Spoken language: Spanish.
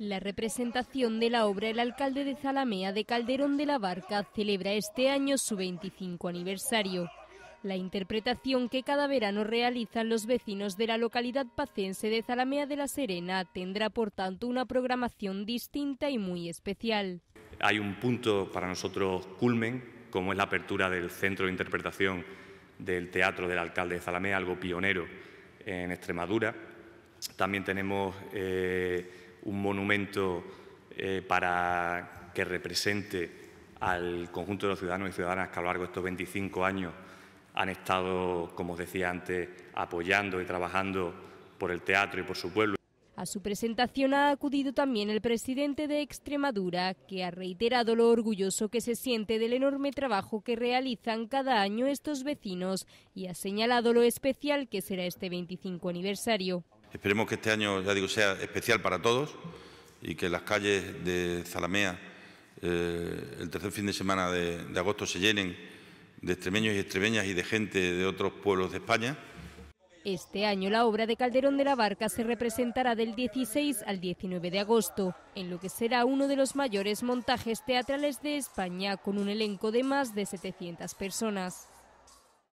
La representación de la obra El alcalde de Zalamea de Calderón de la Barca celebra este año su 25 aniversario. La interpretación que cada verano realizan los vecinos de la localidad pacense de Zalamea de la Serena tendrá por tanto una programación distinta y muy especial. Hay un punto para nosotros culmen, como es la apertura del centro de interpretación del Teatro del Alcalde de Zalamea, algo pionero en Extremadura. También tenemos eh, un monumento eh, para que represente al conjunto de los ciudadanos y ciudadanas que a lo largo de estos 25 años han estado, como os decía antes, apoyando y trabajando por el teatro y por su pueblo. A su presentación ha acudido también el presidente de Extremadura, que ha reiterado lo orgulloso que se siente del enorme trabajo que realizan cada año estos vecinos y ha señalado lo especial que será este 25 aniversario. Esperemos que este año, ya digo, sea especial para todos y que las calles de Zalamea eh, el tercer fin de semana de, de agosto se llenen de extremeños y extremeñas y de gente de otros pueblos de España. Este año la obra de Calderón de la Barca se representará del 16 al 19 de agosto, en lo que será uno de los mayores montajes teatrales de España, con un elenco de más de 700 personas.